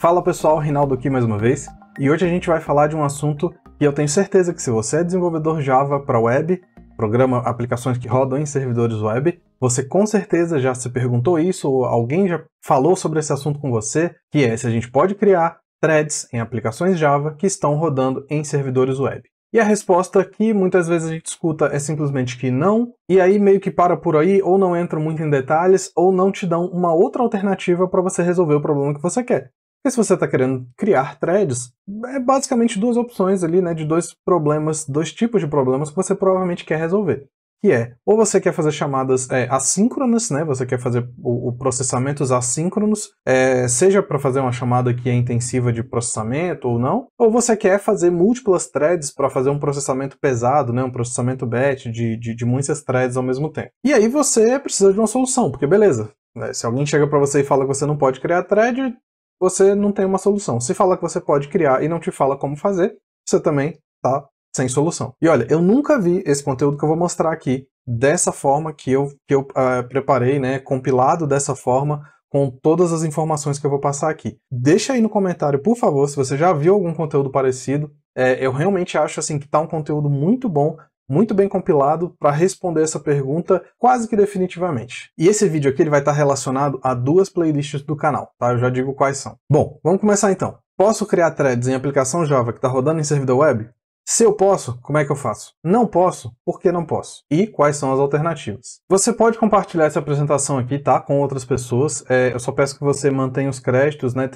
Fala pessoal, Rinaldo aqui mais uma vez, e hoje a gente vai falar de um assunto que eu tenho certeza que se você é desenvolvedor Java para web, programa aplicações que rodam em servidores web, você com certeza já se perguntou isso ou alguém já falou sobre esse assunto com você, que é se a gente pode criar threads em aplicações Java que estão rodando em servidores web. E a resposta que muitas vezes a gente escuta é simplesmente que não, e aí meio que para por aí, ou não entra muito em detalhes, ou não te dão uma outra alternativa para você resolver o problema que você quer. Porque se você está querendo criar threads, é basicamente duas opções ali, né, de dois problemas, dois tipos de problemas que você provavelmente quer resolver. Que é, ou você quer fazer chamadas é, assíncronas, né, você quer fazer o, o processamentos assíncronos, é, seja para fazer uma chamada que é intensiva de processamento ou não, ou você quer fazer múltiplas threads para fazer um processamento pesado, né, um processamento batch de, de, de muitas threads ao mesmo tempo. E aí você precisa de uma solução, porque beleza, né, se alguém chega para você e fala que você não pode criar thread, você não tem uma solução. Se fala que você pode criar e não te fala como fazer, você também tá sem solução. E olha, eu nunca vi esse conteúdo que eu vou mostrar aqui dessa forma que eu, que eu uh, preparei, né, compilado dessa forma com todas as informações que eu vou passar aqui. Deixa aí no comentário, por favor, se você já viu algum conteúdo parecido. É, eu realmente acho assim que tá um conteúdo muito bom muito bem compilado para responder essa pergunta quase que definitivamente. E esse vídeo aqui ele vai estar tá relacionado a duas playlists do canal, tá? Eu já digo quais são. Bom, vamos começar então. Posso criar threads em aplicação Java que está rodando em servidor web? Se eu posso, como é que eu faço? Não posso, por que não posso? E quais são as alternativas? Você pode compartilhar essa apresentação aqui, tá? Com outras pessoas. É, eu só peço que você mantenha os créditos, né?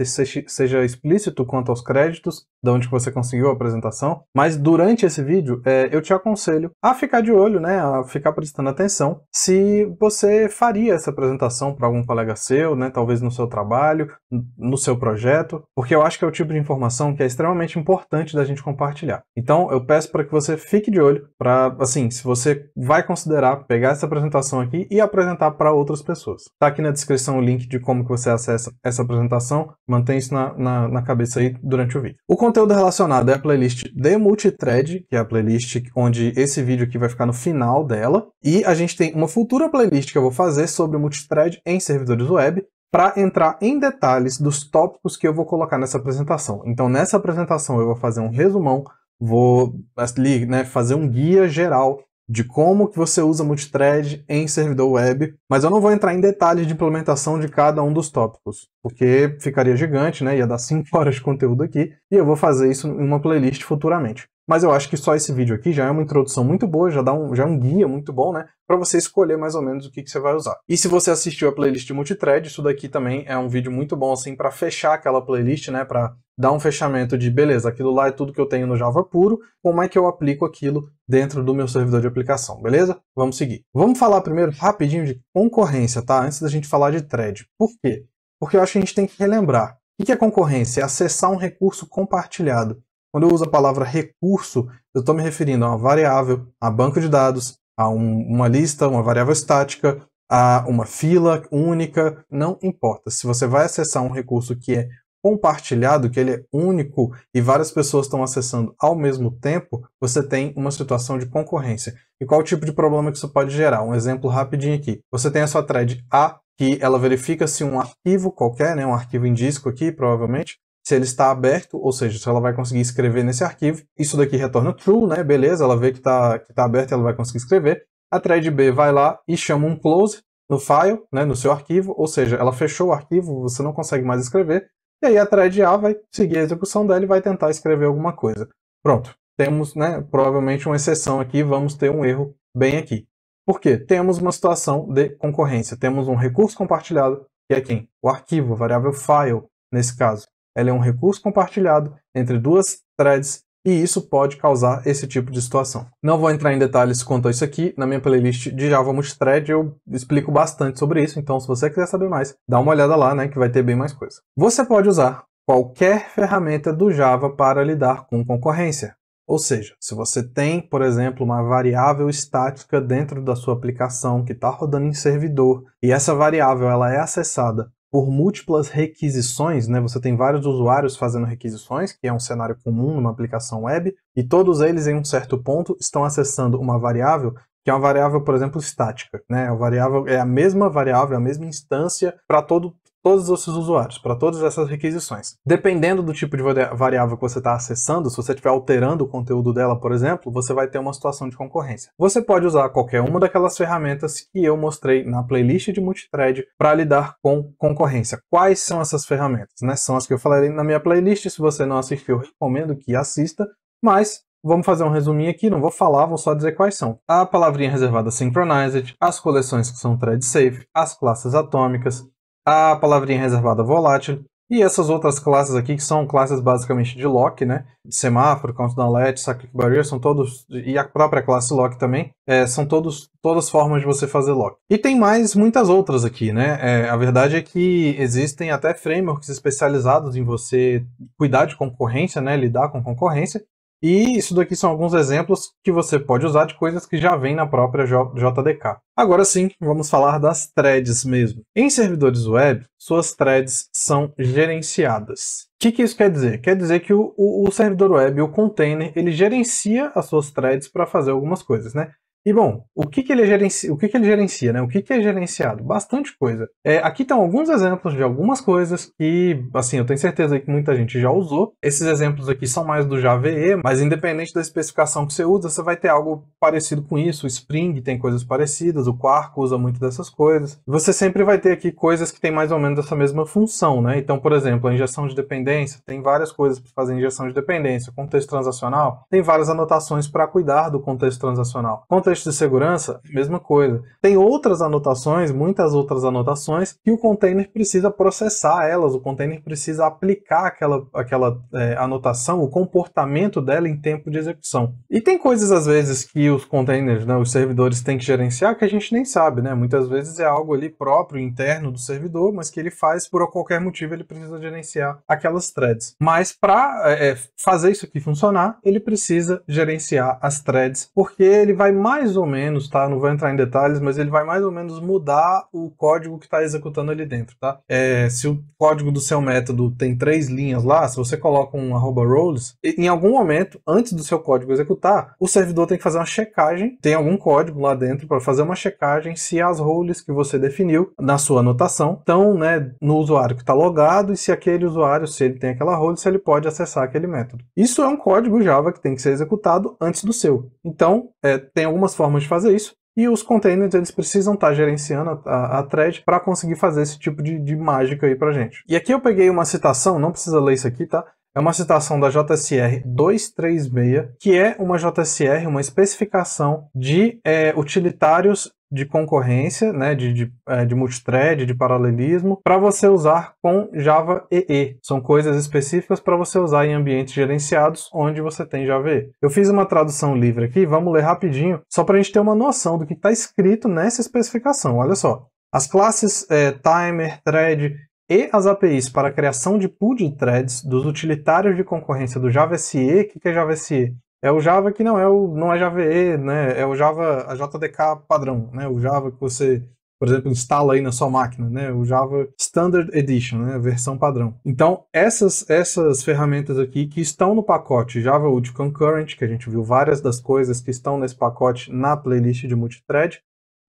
Seja explícito quanto aos créditos, de onde você conseguiu a apresentação. Mas durante esse vídeo, é, eu te aconselho a ficar de olho, né? A ficar prestando atenção se você faria essa apresentação para algum colega seu, né? Talvez no seu trabalho, no seu projeto, porque eu acho que é o tipo de informação que é extremamente importante da gente compartilhar. Então, então, eu peço para que você fique de olho para, assim, se você vai considerar pegar essa apresentação aqui e apresentar para outras pessoas. Tá aqui na descrição o link de como que você acessa essa apresentação. Mantém isso na, na, na cabeça aí durante o vídeo. O conteúdo relacionado é a playlist de multithread, que é a playlist onde esse vídeo aqui vai ficar no final dela. E a gente tem uma futura playlist que eu vou fazer sobre multithread em servidores web, para entrar em detalhes dos tópicos que eu vou colocar nessa apresentação. Então, nessa apresentação, eu vou fazer um resumão Vou ali, assim, né, fazer um guia geral de como que você usa multithread em servidor web, mas eu não vou entrar em detalhes de implementação de cada um dos tópicos, porque ficaria gigante, né? Ia dar 5 horas de conteúdo aqui, e eu vou fazer isso em uma playlist futuramente. Mas eu acho que só esse vídeo aqui já é uma introdução muito boa, já dá um, já é um guia muito bom, né? Para você escolher mais ou menos o que, que você vai usar. E se você assistiu a playlist de multithread, isso daqui também é um vídeo muito bom assim para fechar aquela playlist, né? Para dá um fechamento de beleza, aquilo lá é tudo que eu tenho no Java puro, como é que eu aplico aquilo dentro do meu servidor de aplicação, beleza? Vamos seguir. Vamos falar primeiro rapidinho de concorrência, tá? Antes da gente falar de thread. Por quê? Porque eu acho que a gente tem que relembrar. O que é concorrência? É acessar um recurso compartilhado. Quando eu uso a palavra recurso, eu estou me referindo a uma variável, a banco de dados, a um, uma lista, uma variável estática, a uma fila única, não importa. Se você vai acessar um recurso que é compartilhado, que ele é único e várias pessoas estão acessando ao mesmo tempo, você tem uma situação de concorrência. E qual tipo de problema que isso pode gerar? Um exemplo rapidinho aqui. Você tem a sua thread A, que ela verifica se um arquivo qualquer, né, um arquivo em disco aqui, provavelmente, se ele está aberto, ou seja, se ela vai conseguir escrever nesse arquivo. Isso daqui retorna true, né? Beleza, ela vê que está que tá aberto e ela vai conseguir escrever. A thread B vai lá e chama um close no file, né, no seu arquivo, ou seja, ela fechou o arquivo, você não consegue mais escrever. E aí a thread A vai seguir a execução dela e vai tentar escrever alguma coisa. Pronto, temos né, provavelmente uma exceção aqui, vamos ter um erro bem aqui. Por quê? Temos uma situação de concorrência, temos um recurso compartilhado, que é quem? O arquivo, a variável file, nesse caso. Ela é um recurso compartilhado entre duas threads e isso pode causar esse tipo de situação. Não vou entrar em detalhes quanto a isso aqui, na minha playlist de Java Multithread eu explico bastante sobre isso, então se você quiser saber mais, dá uma olhada lá, né, que vai ter bem mais coisa. Você pode usar qualquer ferramenta do Java para lidar com concorrência. Ou seja, se você tem, por exemplo, uma variável estática dentro da sua aplicação que está rodando em servidor e essa variável ela é acessada por múltiplas requisições, né? Você tem vários usuários fazendo requisições, que é um cenário comum numa aplicação web, e todos eles em um certo ponto estão acessando uma variável que é uma variável, por exemplo, estática, né? A variável é a mesma variável, é a mesma instância para todo todos esses usuários, para todas essas requisições. Dependendo do tipo de variável que você está acessando, se você estiver alterando o conteúdo dela, por exemplo, você vai ter uma situação de concorrência. Você pode usar qualquer uma daquelas ferramentas que eu mostrei na playlist de multithread para lidar com concorrência. Quais são essas ferramentas? Né? São as que eu falei na minha playlist, se você não assistiu, recomendo que assista, mas Vamos fazer um resuminho aqui, não vou falar, vou só dizer quais são. A palavrinha reservada Synchronized, as coleções que são thread safe, as classes atômicas, a palavrinha reservada volátil, e essas outras classes aqui, que são classes basicamente de lock, né? De semáforo, countdownlet, cyclic barrier, são todos, e a própria classe lock também, é, são todos, todas formas de você fazer lock. E tem mais muitas outras aqui, né? É, a verdade é que existem até frameworks especializados em você cuidar de concorrência, né? Lidar com concorrência, e isso daqui são alguns exemplos que você pode usar de coisas que já vem na própria JDK. Agora sim, vamos falar das threads mesmo. Em servidores web, suas threads são gerenciadas. O que, que isso quer dizer? Quer dizer que o, o, o servidor web, o container, ele gerencia as suas threads para fazer algumas coisas, né? E bom, o que, que ele gerencia, o que, que ele gerencia, né? O que, que é gerenciado? Bastante coisa. É, aqui estão alguns exemplos de algumas coisas que, assim, eu tenho certeza que muita gente já usou. Esses exemplos aqui são mais do Java EE, mas independente da especificação que você usa, você vai ter algo parecido com isso. O Spring tem coisas parecidas, o Quark usa muito dessas coisas. Você sempre vai ter aqui coisas que têm mais ou menos essa mesma função, né? Então, por exemplo, a injeção de dependência, tem várias coisas para fazer injeção de dependência. O contexto transacional, tem várias anotações para cuidar do contexto transacional. Contexto contexto de segurança, mesma coisa. Tem outras anotações, muitas outras anotações, que o container precisa processar elas, o container precisa aplicar aquela, aquela é, anotação, o comportamento dela em tempo de execução. E tem coisas, às vezes, que os containers, né, os servidores têm que gerenciar que a gente nem sabe, né? Muitas vezes é algo ali próprio, interno do servidor, mas que ele faz por qualquer motivo, ele precisa gerenciar aquelas threads. Mas para é, é, fazer isso aqui funcionar, ele precisa gerenciar as threads, porque ele vai mais mais ou menos, tá? Não vou entrar em detalhes, mas ele vai mais ou menos mudar o código que está executando ali dentro, tá? É, se o código do seu método tem três linhas lá, se você coloca um arroba roles, em algum momento, antes do seu código executar, o servidor tem que fazer uma checagem, tem algum código lá dentro para fazer uma checagem se as roles que você definiu na sua anotação estão né, no usuário que está logado e se aquele usuário, se ele tem aquela role, se ele pode acessar aquele método. Isso é um código Java que tem que ser executado antes do seu. Então, é, tem algumas algumas formas de fazer isso. E os containers eles precisam estar tá gerenciando a, a thread para conseguir fazer esse tipo de, de mágica aí para gente. E aqui eu peguei uma citação, não precisa ler isso aqui, tá? É uma citação da JSR 236, que é uma JSR, uma especificação de é, utilitários de concorrência, né, de, de, é, de multithread, de paralelismo, para você usar com Java EE. São coisas específicas para você usar em ambientes gerenciados onde você tem Java EE. Eu fiz uma tradução livre aqui, vamos ler rapidinho, só para a gente ter uma noção do que está escrito nessa especificação. Olha só. As classes é, timer, thread e as APIs para a criação de pool de threads dos utilitários de concorrência do Java SE. O que é Java SE? é o Java que não é o não é JVE, né? É o Java a JDK padrão, né? O Java que você por exemplo, instala aí na sua máquina, né? O Java Standard Edition, né? A versão padrão. Então, essas, essas ferramentas aqui que estão no pacote Java Util Concurrent, que a gente viu várias das coisas que estão nesse pacote na playlist de multithread,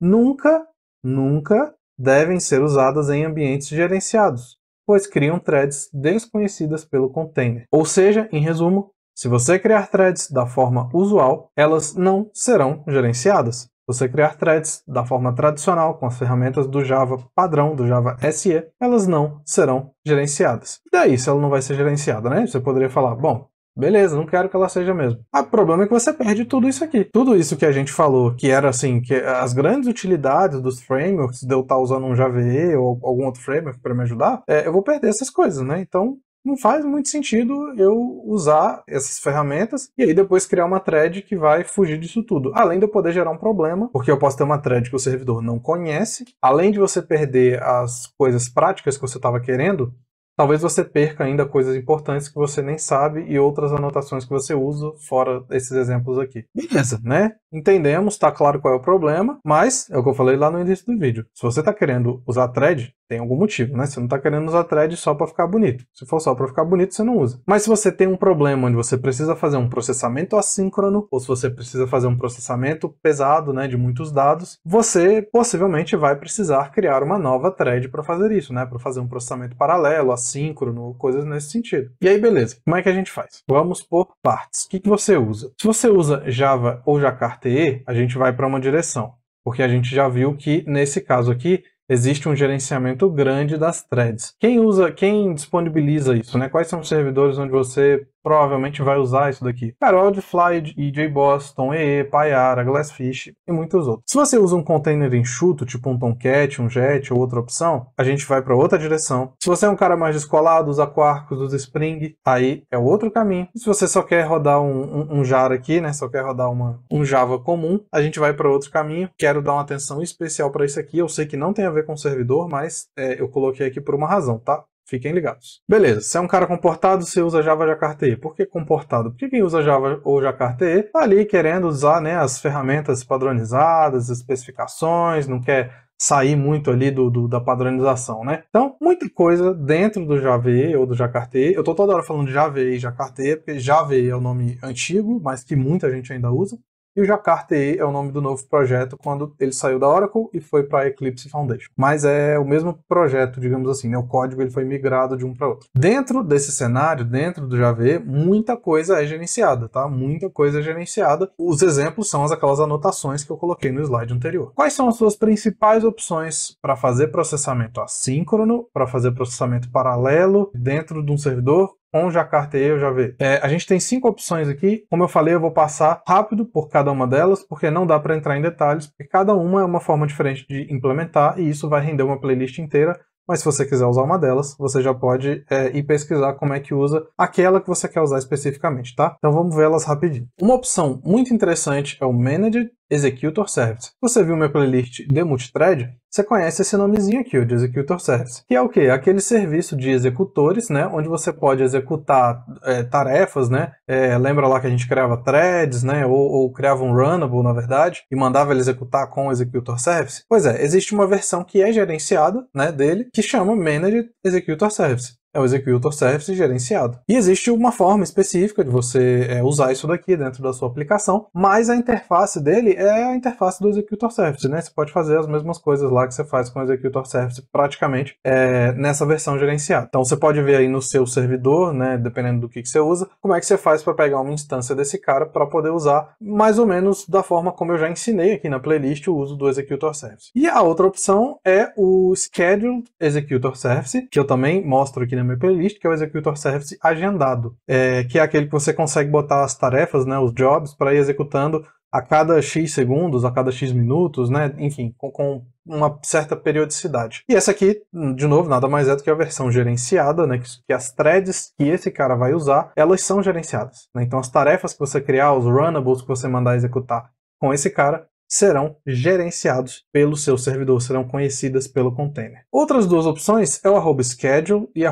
nunca, nunca devem ser usadas em ambientes gerenciados, pois criam threads desconhecidas pelo container. Ou seja, em resumo, se você criar threads da forma usual, elas não serão gerenciadas. Se você criar threads da forma tradicional, com as ferramentas do Java padrão, do Java SE, elas não serão gerenciadas. E daí, se ela não vai ser gerenciada, né? Você poderia falar, bom, Beleza, não quero que ela seja mesmo. Ah, o problema é que você perde tudo isso aqui. Tudo isso que a gente falou, que era assim, que as grandes utilidades dos frameworks, de eu estar usando um Java ou algum outro framework para me ajudar, é, eu vou perder essas coisas, né? Então, não faz muito sentido eu usar essas ferramentas e aí depois criar uma thread que vai fugir disso tudo. Além de eu poder gerar um problema, porque eu posso ter uma thread que o servidor não conhece, além de você perder as coisas práticas que você estava querendo, Talvez você perca ainda coisas importantes que você nem sabe e outras anotações que você usa, fora esses exemplos aqui. Beleza, né? Entendemos, tá claro qual é o problema, mas é o que eu falei lá no início do vídeo. Se você tá querendo usar thread, tem algum motivo, né? Você não tá querendo usar thread só para ficar bonito. Se for só para ficar bonito, você não usa. Mas se você tem um problema onde você precisa fazer um processamento assíncrono, ou se você precisa fazer um processamento pesado, né, de muitos dados, você possivelmente vai precisar criar uma nova thread para fazer isso, né? Para fazer um processamento paralelo, assíncrono, coisas nesse sentido. E aí, beleza. Como é que a gente faz? Vamos por partes. O que, que você usa? Se você usa Java ou Jakarta-E, a gente vai para uma direção, porque a gente já viu que, nesse caso aqui, existe um gerenciamento grande das threads. Quem usa, quem disponibiliza isso, né? Quais são os servidores onde você provavelmente vai usar isso daqui. Cara, Oddfly, EJ Boston, EE, Payara, Glassfish e muitos outros. Se você usa um container enxuto, tipo um Tomcat, um Jet ou outra opção, a gente vai para outra direção. Se você é um cara mais descolado, usa Quarkus, usa Spring, aí é outro caminho. E se você só quer rodar um, um, um aqui, né, só quer rodar uma, um Java comum, a gente vai para outro caminho. Quero dar uma atenção especial para isso aqui. Eu sei que não tem a ver com servidor, mas é, eu coloquei aqui por uma razão, tá? Fiquem ligados. Beleza, se é um cara comportado, você usa Java JacartE. Por que comportado? Porque quem usa Java ou JacartE está ali querendo usar né, as ferramentas padronizadas, especificações, não quer sair muito ali do, do, da padronização, né? Então, muita coisa dentro do Java ou do JacartE. Eu tô toda hora falando de Java e JacartE, porque Java é o nome antigo, mas que muita gente ainda usa. E o Jakarta EE é o nome do novo projeto quando ele saiu da Oracle e foi para a Eclipse Foundation. Mas é o mesmo projeto, digamos assim, né? o código ele foi migrado de um para outro. Dentro desse cenário, dentro do Java, muita coisa é gerenciada, tá? Muita coisa é gerenciada. Os exemplos são aquelas anotações que eu coloquei no slide anterior. Quais são as suas principais opções para fazer processamento assíncrono, para fazer processamento paralelo dentro de um servidor? onde a carta eu já vê. É, a gente tem cinco opções aqui. Como eu falei, eu vou passar rápido por cada uma delas, porque não dá para entrar em detalhes, porque cada uma é uma forma diferente de implementar e isso vai render uma playlist inteira. Mas se você quiser usar uma delas, você já pode é, ir pesquisar como é que usa aquela que você quer usar especificamente, tá? Então vamos ver elas rapidinho. Uma opção muito interessante é o Managed, Executor Service. Você viu minha playlist de multithread? Você conhece esse nomezinho aqui, o de Executor Service, que é o quê? É aquele serviço de executores, né, onde você pode executar é, tarefas, né, é, lembra lá que a gente criava threads, né, ou, ou, criava um runnable, na verdade, e mandava ele executar com o Executor Service? Pois é, existe uma versão que é gerenciada, né, dele, que chama Managed Executor Service é o Executor Service gerenciado. E existe uma forma específica de você é, usar isso daqui dentro da sua aplicação, mas a interface dele é a interface do Executor Service, né? Você pode fazer as mesmas coisas lá que você faz com o Executor Service praticamente é, nessa versão gerenciada. Então você pode ver aí no seu servidor, né, dependendo do que, que você usa, como é que você faz para pegar uma instância desse cara para poder usar mais ou menos da forma como eu já ensinei aqui na playlist o uso do Executor Service. E a outra opção é o Scheduled Executor Service, que eu também mostro aqui na meu playlist, que é o Executor Service agendado, é, que é aquele que você consegue botar as tarefas, né, os jobs, para ir executando a cada X segundos, a cada X minutos, né? Enfim, com, com, uma certa periodicidade. E essa aqui, de novo, nada mais é do que a versão gerenciada, né? Que, que as threads que esse cara vai usar, elas são gerenciadas. Né? Então as tarefas que você criar, os runnables que você mandar executar com esse cara, serão gerenciados pelo seu servidor, serão conhecidas pelo container. Outras duas opções é o schedule e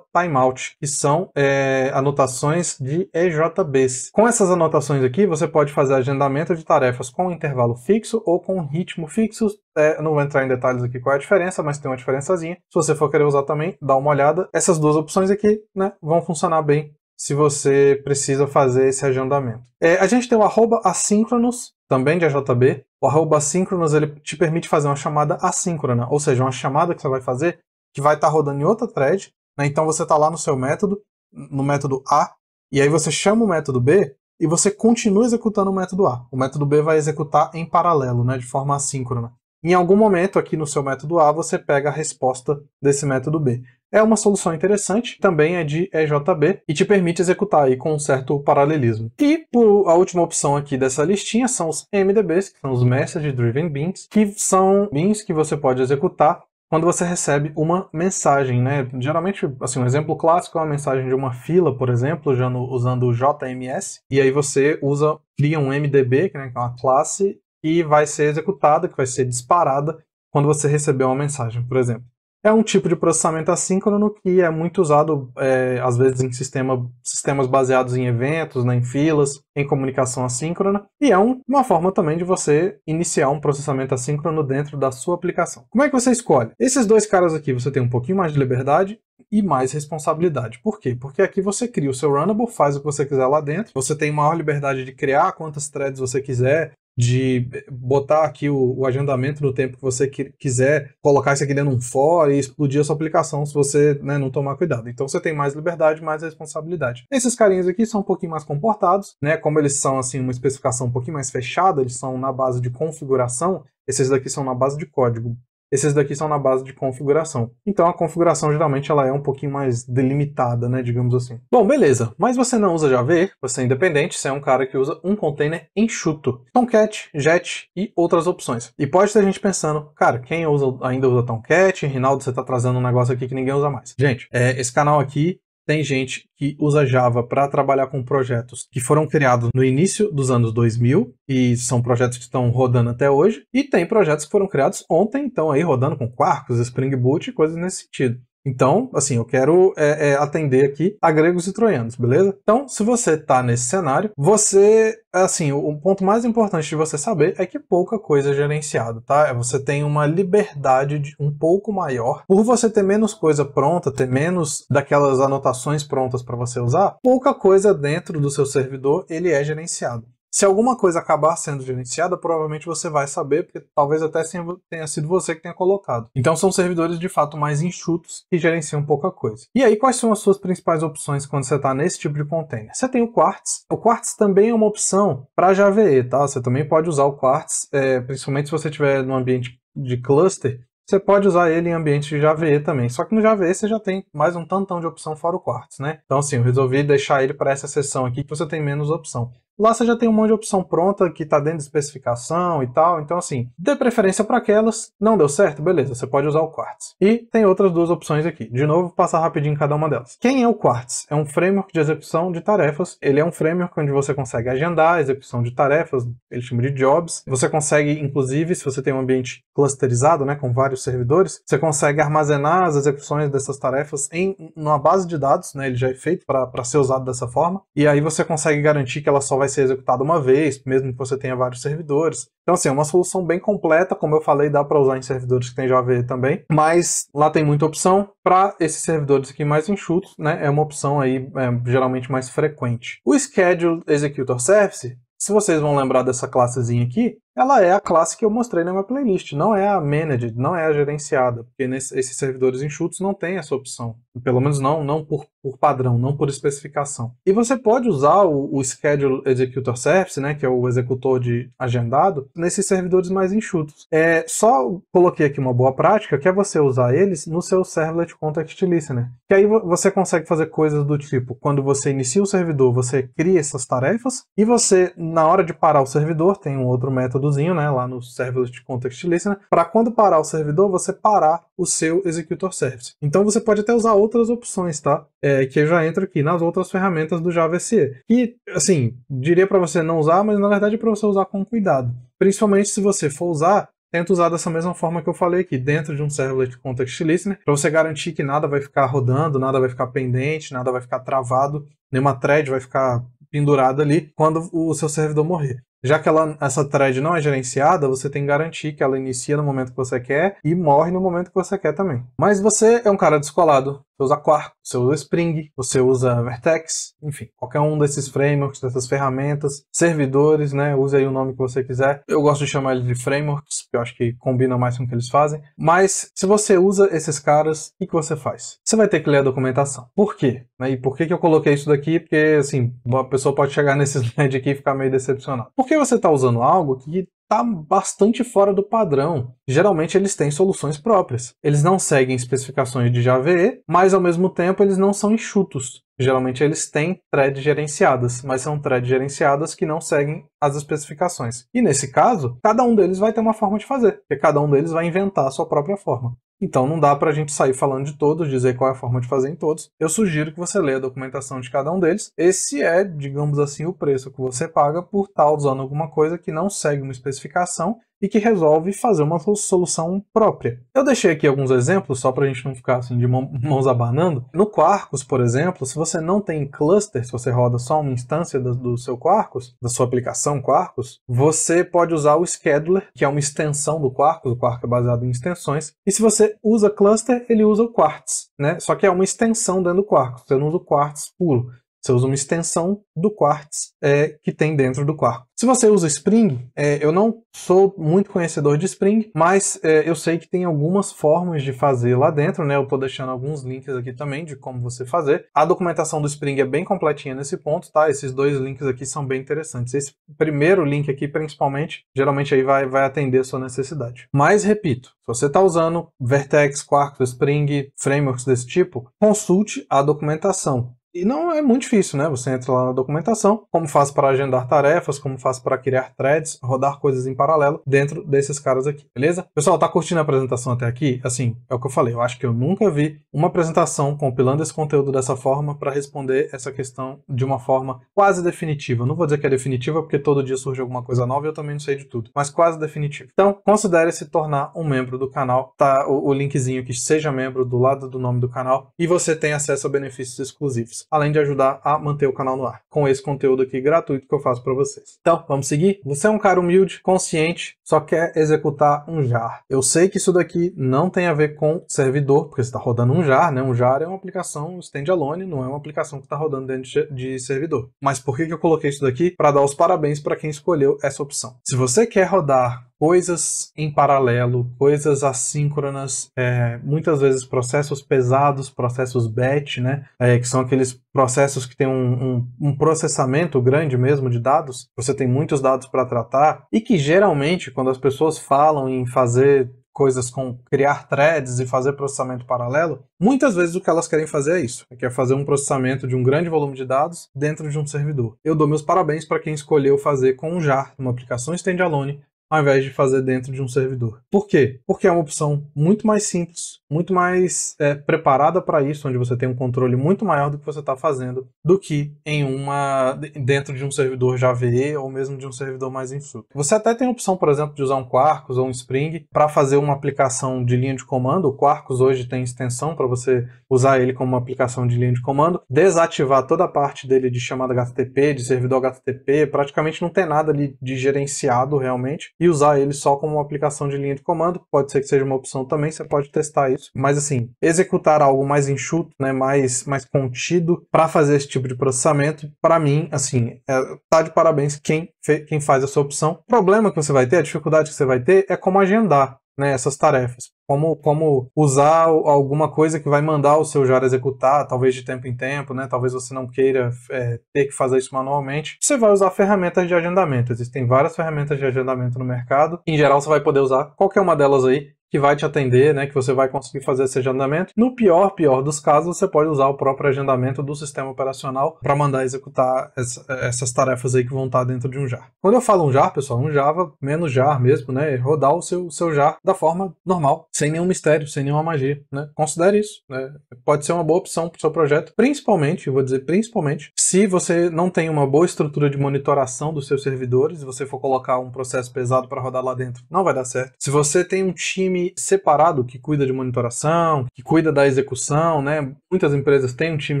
timeout, que são é, anotações de EJBs. Com essas anotações aqui, você pode fazer agendamento de tarefas com intervalo fixo ou com ritmo fixo. É, não vou entrar em detalhes aqui qual é a diferença, mas tem uma diferençazinha. Se você for querer usar também, dá uma olhada. Essas duas opções aqui né, vão funcionar bem se você precisa fazer esse agendamento. É, a gente tem o arroba assíncronos, também de AJB, o arroba síncronos ele te permite fazer uma chamada assíncrona, ou seja, uma chamada que você vai fazer que vai estar tá rodando em outra thread, né? então você está lá no seu método, no método A, e aí você chama o método B e você continua executando o método A. O método B vai executar em paralelo, né? de forma assíncrona. Em algum momento aqui no seu método A, você pega a resposta desse método B. É uma solução interessante, também é de EJB e te permite executar aí com um certo paralelismo. E por, a última opção aqui dessa listinha são os MDBs, que são os Message Driven Beans, que são beans que você pode executar quando você recebe uma mensagem, né? Geralmente, assim, um exemplo clássico é uma mensagem de uma fila, por exemplo, usando o JMS, e aí você usa, cria um MDB, né, que é uma classe, e vai ser executada, que vai ser disparada quando você receber uma mensagem, por exemplo. É um tipo de processamento assíncrono que é muito usado, é, às vezes, em sistema, sistemas baseados em eventos, né, em filas, em comunicação assíncrona, e é um, uma forma também de você iniciar um processamento assíncrono dentro da sua aplicação. Como é que você escolhe? Esses dois caras aqui, você tem um pouquinho mais de liberdade, e mais responsabilidade. Por quê? Porque aqui você cria o seu runnable, faz o que você quiser lá dentro, você tem maior liberdade de criar quantas threads você quiser, de botar aqui o, o, agendamento no tempo que você que, quiser, colocar isso aqui dentro de um for e explodir a sua aplicação se você né, não tomar cuidado. Então você tem mais liberdade, mais responsabilidade. Esses carinhas aqui são um pouquinho mais comportados, né? Como eles são assim uma especificação um pouquinho mais fechada, eles são na base de configuração, esses daqui são na base de código. Esses daqui são na base de configuração. Então a configuração geralmente ela é um pouquinho mais delimitada, né, digamos assim. Bom, beleza. Mas você não usa Java? você é independente, você é um cara que usa um container enxuto. Tomcat, Jet e outras opções. E pode ter gente pensando, cara, quem usa, ainda usa Tomcat? Rinaldo, você está trazendo um negócio aqui que ninguém usa mais. Gente, é, esse canal aqui tem gente que usa Java para trabalhar com projetos que foram criados no início dos anos 2000 e são projetos que estão rodando até hoje, e tem projetos que foram criados ontem, então aí rodando com Quarkus, Spring Boot e coisas nesse sentido. Então, assim, eu quero é, é, atender aqui a gregos e troianos, beleza? Então, se você está nesse cenário, você, assim, o, o ponto mais importante de você saber é que pouca coisa é gerenciada, tá? É, você tem uma liberdade de, um pouco maior. Por você ter menos coisa pronta, ter menos daquelas anotações prontas para você usar, pouca coisa dentro do seu servidor ele é gerenciado. Se alguma coisa acabar sendo gerenciada, provavelmente você vai saber, porque talvez até tenha sido você que tenha colocado. Então são servidores de fato mais enxutos que gerenciam pouca coisa. E aí, quais são as suas principais opções quando você está nesse tipo de container? Você tem o Quartz. O Quartz também é uma opção para JVE, tá? Você também pode usar o Quartz, é, principalmente se você estiver no ambiente de cluster, você pode usar ele em ambiente de JVE também. Só que no JVE você já tem mais um tantão de opção fora o Quartz, né? Então, assim, eu resolvi deixar ele para essa seção aqui que você tem menos opção. Lá você já tem um monte de opção pronta que está dentro de especificação e tal, então assim, dê preferência para aquelas, não deu certo, beleza, você pode usar o Quartz. E tem outras duas opções aqui, de novo, passar rapidinho em cada uma delas. Quem é o Quartz? É um framework de execução de tarefas, ele é um framework onde você consegue agendar a execução de tarefas, ele chama de jobs, você consegue, inclusive, se você tem um ambiente clusterizado, né, com vários servidores, você consegue armazenar as execuções dessas tarefas em uma base de dados, né, ele já é feito para ser usado dessa forma, e aí você consegue garantir que ela só vai vai ser executado uma vez, mesmo que você tenha vários servidores. Então, assim, é uma solução bem completa, como eu falei, dá para usar em servidores que tem Java também, mas lá tem muita opção. Para esses servidores aqui mais enxutos, né, é uma opção aí é, geralmente mais frequente. O Schedule Executor Service, se vocês vão lembrar dessa classezinha aqui, ela é a classe que eu mostrei na minha playlist, não é a managed, não é a gerenciada, porque nesses esses servidores enxutos não tem essa opção, pelo menos não, não por, por padrão, não por especificação. E você pode usar o, o Schedule Executor Service, né, que é o executor de agendado, nesses servidores mais enxutos. É, só coloquei aqui uma boa prática, que é você usar eles no seu Servlet Context Listener, que aí você consegue fazer coisas do tipo, quando você inicia o servidor, você cria essas tarefas, e você, na hora de parar o servidor, tem um outro método comandozinho, né, lá no servlet context listener, né, para quando parar o servidor, você parar o seu executor service. Então você pode até usar outras opções, tá? É, que eu já entro aqui nas outras ferramentas do Java SE. E, assim, diria para você não usar, mas na verdade é para você usar com cuidado. Principalmente se você for usar tenta usar dessa mesma forma que eu falei aqui, dentro de um servlet context listener, né, para você garantir que nada vai ficar rodando, nada vai ficar pendente, nada vai ficar travado, nenhuma thread vai ficar pendurada ali quando o seu servidor morrer. Já que ela, essa thread não é gerenciada, você tem que garantir que ela inicia no momento que você quer e morre no momento que você quer também. Mas você é um cara descolado, você usa Quark, você usa Spring, você usa Vertex, enfim, qualquer um desses frameworks, dessas ferramentas, servidores, né? Use aí o nome que você quiser. Eu gosto de chamar ele de frameworks, que eu acho que combina mais com o que eles fazem. Mas se você usa esses caras, o que você faz? Você vai ter que ler a documentação. Por quê? Né, e por que, eu coloquei isso daqui? Porque, assim, uma pessoa pode chegar nesse slide aqui e ficar meio decepcionado. Por que você está usando algo que está bastante fora do padrão. Geralmente eles têm soluções próprias. Eles não seguem especificações de JVE, mas ao mesmo tempo eles não são enxutos. Geralmente eles têm threads gerenciadas, mas são threads gerenciadas que não seguem as especificações. E nesse caso, cada um deles vai ter uma forma de fazer, porque cada um deles vai inventar a sua própria forma. Então não dá para a gente sair falando de todos, dizer qual é a forma de fazer em todos. Eu sugiro que você leia a documentação de cada um deles. Esse é, digamos assim, o preço que você paga por estar usando alguma coisa que não segue uma especificação e que resolve fazer uma solução própria. Eu deixei aqui alguns exemplos, só para a gente não ficar assim de mãos abanando. No Quarkus, por exemplo, se você não tem cluster, se você roda só uma instância do, do seu Quarkus, da sua aplicação Quarkus, você pode usar o Scheduler, que é uma extensão do Quarkus, o Quarkus é baseado em extensões, e se você usa cluster, ele usa o Quartz, né? só que é uma extensão dentro do Quarkus, você não usa o Quartz puro. Você usa uma extensão do Quartz é, que tem dentro do Quark. Se você usa Spring, é, eu não sou muito conhecedor de Spring, mas é, eu sei que tem algumas formas de fazer lá dentro, né? Eu tô deixando alguns links aqui também de como você fazer. A documentação do Spring é bem completinha nesse ponto, tá? Esses dois links aqui são bem interessantes. Esse primeiro link aqui, principalmente, geralmente aí vai, vai atender a sua necessidade. Mas, repito, se você está usando Vertex, Quark, Spring, frameworks desse tipo, consulte a documentação. E não é muito difícil, né? Você entra lá na documentação, como faz para agendar tarefas, como faz para criar threads, rodar coisas em paralelo dentro desses caras aqui, beleza? Pessoal, tá curtindo a apresentação até aqui? Assim, é o que eu falei, eu acho que eu nunca vi uma apresentação compilando esse conteúdo dessa forma para responder essa questão de uma forma quase definitiva. não vou dizer que é definitiva, porque todo dia surge alguma coisa nova e eu também não sei de tudo, mas quase definitiva. Então, considere se tornar um membro do canal, tá o, o linkzinho que seja membro do lado do nome do canal e você tem acesso a benefícios exclusivos além de ajudar a manter o canal no ar, com esse conteúdo aqui gratuito que eu faço para vocês. Então, vamos seguir? Você é um cara humilde, consciente, só quer executar um jar. Eu sei que isso daqui não tem a ver com servidor, porque você está rodando um jar, né? Um jar é uma aplicação standalone, não é uma aplicação que está rodando dentro de servidor. Mas por que eu coloquei isso daqui? Para dar os parabéns para quem escolheu essa opção. Se você quer rodar coisas em paralelo, coisas assíncronas, é, muitas vezes processos pesados, processos batch, né, é, que são aqueles processos que têm um, um, um, processamento grande mesmo de dados, você tem muitos dados para tratar, e que geralmente, quando as pessoas falam em fazer coisas com criar threads e fazer processamento paralelo, muitas vezes o que elas querem fazer é isso, é, que é fazer um processamento de um grande volume de dados dentro de um servidor. Eu dou meus parabéns para quem escolheu fazer com um JAR, uma aplicação standalone, ao invés de fazer dentro de um servidor. Por quê? Porque é uma opção muito mais simples, muito mais é, preparada para isso, onde você tem um controle muito maior do que você está fazendo, do que em uma dentro de um servidor JVE ou mesmo de um servidor mais enxuto. Você até tem a opção, por exemplo, de usar um Quarkus ou um Spring para fazer uma aplicação de linha de comando. O Quarkus hoje tem extensão para você usar ele como uma aplicação de linha de comando, desativar toda a parte dele de chamada HTTP, de servidor HTTP, praticamente não tem nada ali de gerenciado realmente e usar ele só como uma aplicação de linha de comando. Pode ser que seja uma opção também, você pode testar isso. Mas assim, executar algo mais enxuto, né, mais, mais contido para fazer esse tipo de processamento, para mim, assim, é, tá de parabéns quem, quem faz essa opção. O problema que você vai ter, a dificuldade que você vai ter é como agendar né, essas tarefas. Como, como usar alguma coisa que vai mandar o seu JAR executar, talvez de tempo em tempo, né? Talvez você não queira é, ter que fazer isso manualmente. Você vai usar ferramentas de agendamento. Existem várias ferramentas de agendamento no mercado. Em geral, você vai poder usar qualquer uma delas aí que vai te atender, né, que você vai conseguir fazer esse agendamento. No pior, pior dos casos, você pode usar o próprio agendamento do sistema operacional para mandar executar essa, essas tarefas aí que vão estar tá dentro de um jar. Quando eu falo um jar, pessoal, um Java menos jar mesmo, né, é rodar o seu, seu jar da forma normal, sem nenhum mistério, sem nenhuma magia, né? Considere isso, né? Pode ser uma boa opção para o seu projeto, principalmente, vou dizer principalmente, se você não tem uma boa estrutura de monitoração dos seus servidores, e você for colocar um processo pesado para rodar lá dentro, não vai dar certo. Se você tem um time time separado que cuida de monitoração, que cuida da execução, né? Muitas empresas têm um time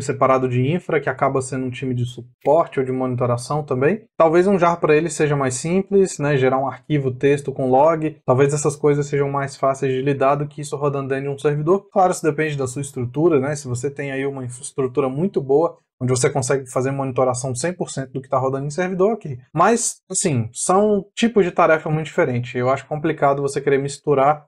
separado de infra que acaba sendo um time de suporte ou de monitoração também. Talvez um jar para ele seja mais simples, né? Gerar um arquivo texto com log, talvez essas coisas sejam mais fáceis de lidar do que isso rodando dentro de um servidor. Claro, isso depende da sua estrutura, né? Se você tem aí uma infraestrutura muito boa, onde você consegue fazer monitoração 100% do que está rodando em servidor aqui. Mas, assim, são tipos de tarefa muito diferentes. Eu acho complicado você querer misturar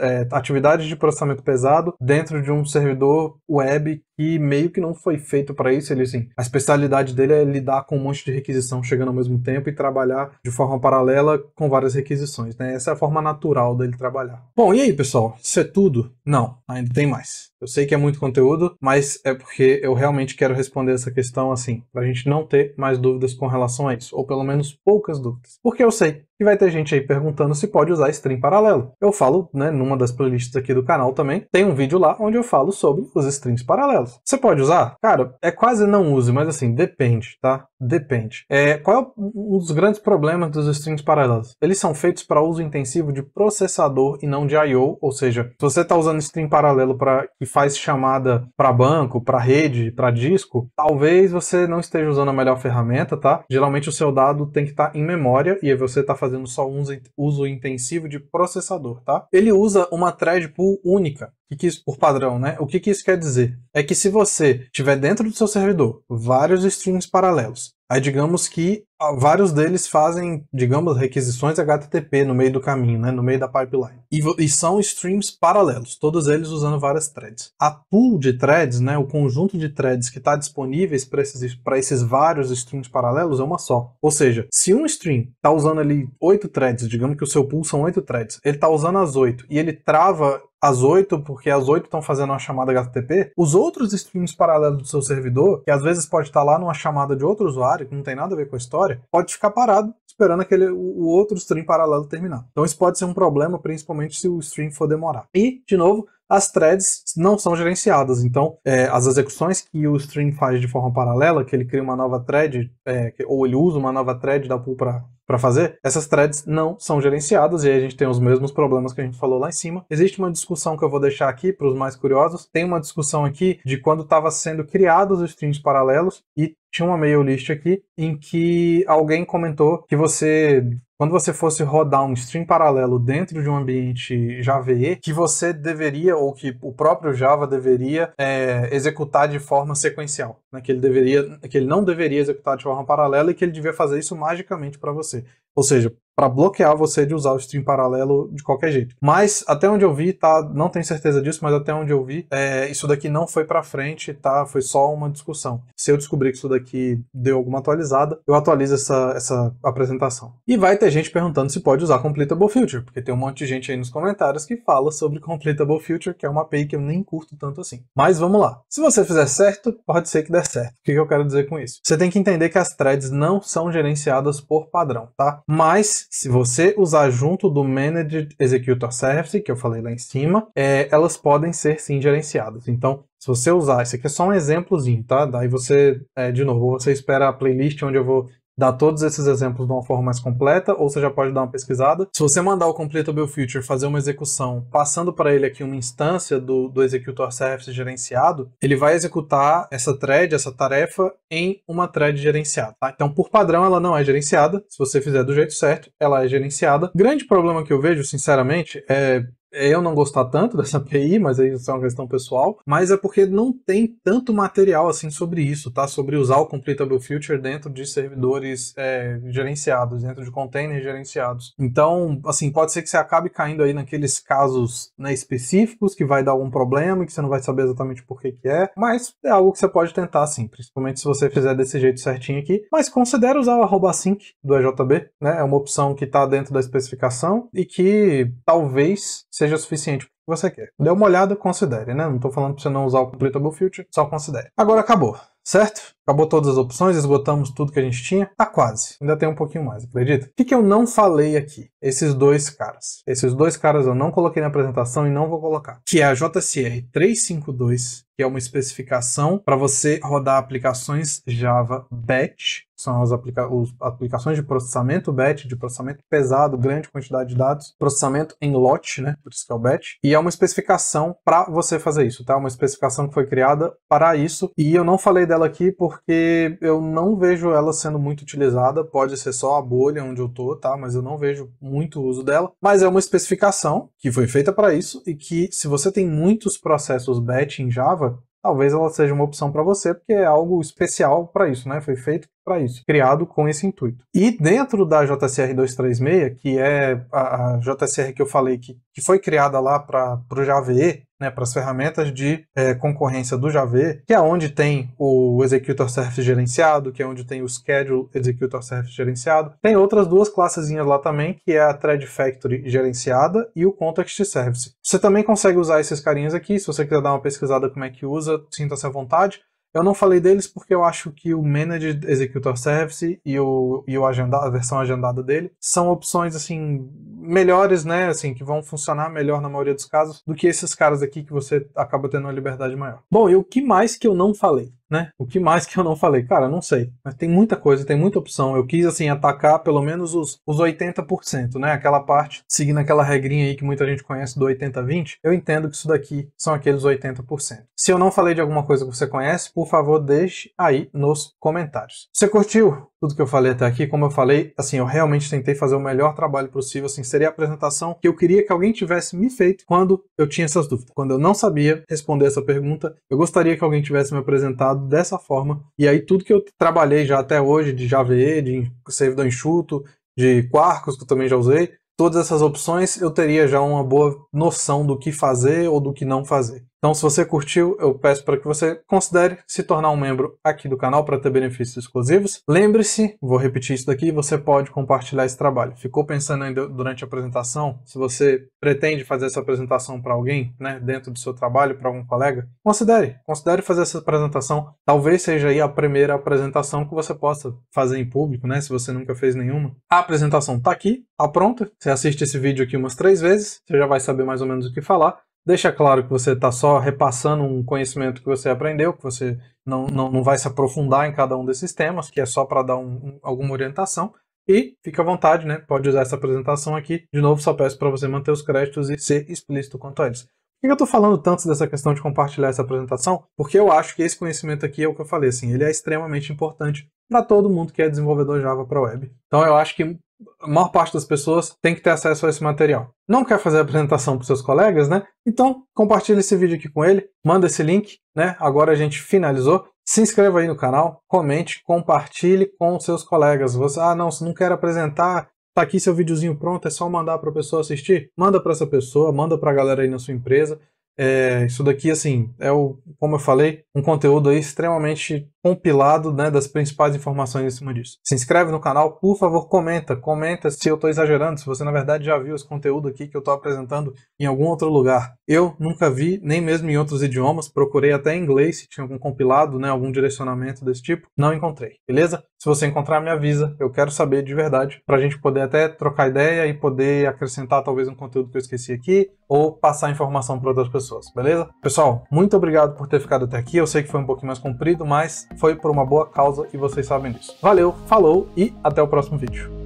é, atividades de processamento pesado dentro de um servidor web que meio que não foi feito para isso. Ele, assim, a especialidade dele é lidar com um monte de requisição chegando ao mesmo tempo e trabalhar de forma paralela com várias requisições, né? Essa é a forma natural dele trabalhar. Bom, e aí, pessoal? Isso é tudo? Não, ainda tem mais. Eu sei que é muito conteúdo, mas é porque eu realmente quero responder essa questão assim, para a gente não ter mais dúvidas com relação a isso, ou pelo menos poucas dúvidas. Porque eu sei e vai ter gente aí perguntando se pode usar stream paralelo. Eu falo, né, numa das playlists aqui do canal também, tem um vídeo lá onde eu falo sobre os streams paralelos. Você pode usar? Cara, é quase não use, mas assim, depende, tá? Depende. É, qual é um dos grandes problemas dos strings paralelos? Eles são feitos para uso intensivo de processador e não de I/O, ou seja, se você está usando stream paralelo para que faz chamada para banco, para rede, para disco, talvez você não esteja usando a melhor ferramenta, tá? Geralmente o seu dado tem que estar tá em memória e você está fazendo só uso intensivo de processador, tá? Ele usa uma thread pool única, o que, isso, por padrão, né? O que, que isso quer dizer? É que se você tiver dentro do seu servidor vários streams paralelos, aí digamos que ah, vários deles fazem, digamos, requisições HTTP no meio do caminho, né? No meio da pipeline. E, e são streams paralelos, todos eles usando várias threads. A pool de threads, né? O conjunto de threads que está disponíveis para esses, esses vários streams paralelos é uma só. Ou seja, se um stream está usando ali oito threads, digamos que o seu pool são oito threads, ele está usando as oito e ele trava às 8, porque às 8 estão fazendo uma chamada HTTP, os outros streams paralelos do seu servidor, que às vezes pode estar tá lá numa chamada de outro usuário, que não tem nada a ver com a história, pode ficar parado esperando aquele, o outro stream paralelo terminar. Então isso pode ser um problema, principalmente se o stream for demorar. E, de novo, as threads não são gerenciadas. Então, é, as execuções que o stream faz de forma paralela, que ele cria uma nova thread, é, que, ou ele usa uma nova thread da pool para para fazer, essas threads não são gerenciadas e aí a gente tem os mesmos problemas que a gente falou lá em cima. Existe uma discussão que eu vou deixar aqui para os mais curiosos. Tem uma discussão aqui de quando estava sendo criados os strings paralelos e tinha uma mail list aqui em que alguém comentou que você quando você fosse rodar um stream paralelo dentro de um ambiente E, que você deveria, ou que o próprio Java deveria é, executar de forma sequencial. Né? Que, ele deveria, que ele não deveria executar de forma paralela e que ele devia fazer isso magicamente para você. Ou seja, para bloquear você de usar o stream paralelo de qualquer jeito. Mas até onde eu vi, tá, não tenho certeza disso, mas até onde eu vi, é, isso daqui não foi para frente, tá? Foi só uma discussão. Se eu descobrir que isso daqui deu alguma atualizada, eu atualizo essa, essa apresentação. E vai ter gente perguntando se pode usar Completable Future, porque tem um monte de gente aí nos comentários que fala sobre Completable Future, que é uma API que eu nem curto tanto assim. Mas vamos lá. Se você fizer certo, pode ser que dê certo. O que eu quero dizer com isso? Você tem que entender que as threads não são gerenciadas por padrão, tá? Mas, se você usar junto do Managed Executor Service, que eu falei lá em cima, é, elas podem ser sim gerenciadas. Então, se você usar, isso aqui é só um exemplozinho, tá? Daí você, é, de novo, você espera a playlist onde eu vou dar todos esses exemplos de uma forma mais completa, ou você já pode dar uma pesquisada. Se você mandar o Completable Future fazer uma execução, passando para ele aqui uma instância do, do Executor Service gerenciado, ele vai executar essa thread, essa tarefa, em uma thread gerenciada. Tá? Então, por padrão, ela não é gerenciada. Se você fizer do jeito certo, ela é gerenciada. Grande problema que eu vejo, sinceramente, é eu não gostar tanto dessa API, mas aí isso é uma questão pessoal, mas é porque não tem tanto material assim sobre isso, tá? Sobre usar o Completable Future dentro de servidores é, gerenciados, dentro de containers gerenciados. Então, assim, pode ser que você acabe caindo aí naqueles casos né, específicos que vai dar algum problema e que você não vai saber exatamente por que que é, mas é algo que você pode tentar sim, principalmente se você fizer desse jeito certinho aqui, mas considere usar o arroba sync do EJB, né? É uma opção que está dentro da especificação e que talvez Você seja suficiente para o que você quer. Dê uma olhada, considere, né? Não estou falando para você não usar o Completable Filter, só considere. Agora acabou, certo? Acabou todas as opções, esgotamos tudo que a gente tinha. Tá quase, ainda tem um pouquinho mais, acredita? O que, que eu não falei aqui? Esses dois caras. Esses dois caras eu não coloquei na apresentação e não vou colocar. Que é a JCR 352 que é uma especificação para você rodar aplicações Java Batch, são as aplica os, aplicações de processamento batch, de processamento pesado, grande quantidade de dados, processamento em lote, né? Por isso que é o batch. E é uma especificação para você fazer isso, tá? Uma especificação que foi criada para isso. E eu não falei dela aqui porque eu não vejo ela sendo muito utilizada. Pode ser só a bolha onde eu tô, tá? Mas eu não vejo muito uso dela. Mas é uma especificação que foi feita para isso e que, se você tem muitos processos batch em Java, talvez ela seja uma opção para você, porque é algo especial para isso, né? Foi feito para isso, criado com esse intuito. E dentro da JCR 236, que é a, a JCR que eu falei que, que foi criada lá para o Java, né, para as ferramentas de é, concorrência do Java, que é onde tem o Executor Service gerenciado, que é onde tem o Schedule Executor Service gerenciado. Tem outras duas classezinhas lá também, que é a Thread Factory gerenciada e o Context Service. Você também consegue usar esses carinhas aqui, se você quiser dar uma pesquisada como é que usa, sinta-se à vontade. Eu não falei deles porque eu acho que o Managed Executor Service e, o, e o agenda, a versão agendada dele são opções, assim, melhores, né? Assim, que vão funcionar melhor na maioria dos casos do que esses caras aqui que você acaba tendo uma liberdade maior. Bom, e o que mais que eu não falei? né? O que mais que eu não falei? Cara, não sei. Mas tem muita coisa, tem muita opção. Eu quis, assim, atacar pelo menos os, os 80%, né? Aquela parte, seguindo aquela regrinha aí que muita gente conhece do 80-20, eu entendo que isso daqui são aqueles 80%. Se eu não falei de alguma coisa que você conhece, por favor, deixe aí nos comentários. Você curtiu? tudo que eu falei até aqui, como eu falei, assim, eu realmente tentei fazer o melhor trabalho possível, assim, seria a apresentação que eu queria que alguém tivesse me feito quando eu tinha essas dúvidas. Quando eu não sabia responder essa pergunta, eu gostaria que alguém tivesse me apresentado dessa forma. E aí tudo que eu trabalhei já até hoje de Java, de servidor enxuto, de Quarkus, que eu também já usei, todas essas opções, eu teria já uma boa noção do que fazer ou do que não fazer. Então, se você curtiu, eu peço para que você considere se tornar um membro aqui do canal para ter benefícios exclusivos. Lembre-se, vou repetir isso daqui, você pode compartilhar esse trabalho. Ficou pensando ainda durante a apresentação? Se você pretende fazer essa apresentação para alguém, né, dentro do seu trabalho, para algum colega, considere, considere fazer essa apresentação. Talvez seja aí a primeira apresentação que você possa fazer em público, né, se você nunca fez nenhuma. A apresentação está aqui, está pronta. Você assiste esse vídeo aqui umas três vezes, você já vai saber mais ou menos o que falar deixa claro que você está só repassando um conhecimento que você aprendeu, que você não, não, não vai se aprofundar em cada um desses temas, que é só para dar um, um, alguma orientação. E fica à vontade, né? Pode usar essa apresentação aqui. De novo, só peço para você manter os créditos e ser explícito quanto a eles. Por que eu estou falando tanto dessa questão de compartilhar essa apresentação? Porque eu acho que esse conhecimento aqui é o que eu falei, assim, ele é extremamente importante para todo mundo que é desenvolvedor Java para web. Então eu acho que a maior parte das pessoas tem que ter acesso a esse material. Não quer fazer a apresentação para seus colegas, né? Então, compartilha esse vídeo aqui com ele, manda esse link, né? Agora a gente finalizou. Se inscreva aí no canal, comente, compartilhe com seus colegas. Você, ah, não, se não quer apresentar, tá aqui seu videozinho pronto, é só mandar para a pessoa assistir. Manda para essa pessoa, manda para a galera aí na sua empresa. É, isso daqui, assim, é o, como eu falei, um conteúdo aí extremamente compilado né, das principais informações em cima disso. Se inscreve no canal, por favor, comenta. Comenta se eu estou exagerando, se você na verdade já viu esse conteúdo aqui que eu estou apresentando em algum outro lugar. Eu nunca vi, nem mesmo em outros idiomas, procurei até em inglês se tinha algum compilado, né, algum direcionamento desse tipo, não encontrei, beleza? Se você encontrar, me avisa, eu quero saber de verdade, para a gente poder até trocar ideia e poder acrescentar talvez um conteúdo que eu esqueci aqui, ou passar informação para outras pessoas, beleza? Pessoal, muito obrigado por ter ficado até aqui, eu sei que foi um pouquinho mais comprido, mas foi por uma boa causa e vocês sabem disso. Valeu, falou e até o próximo vídeo.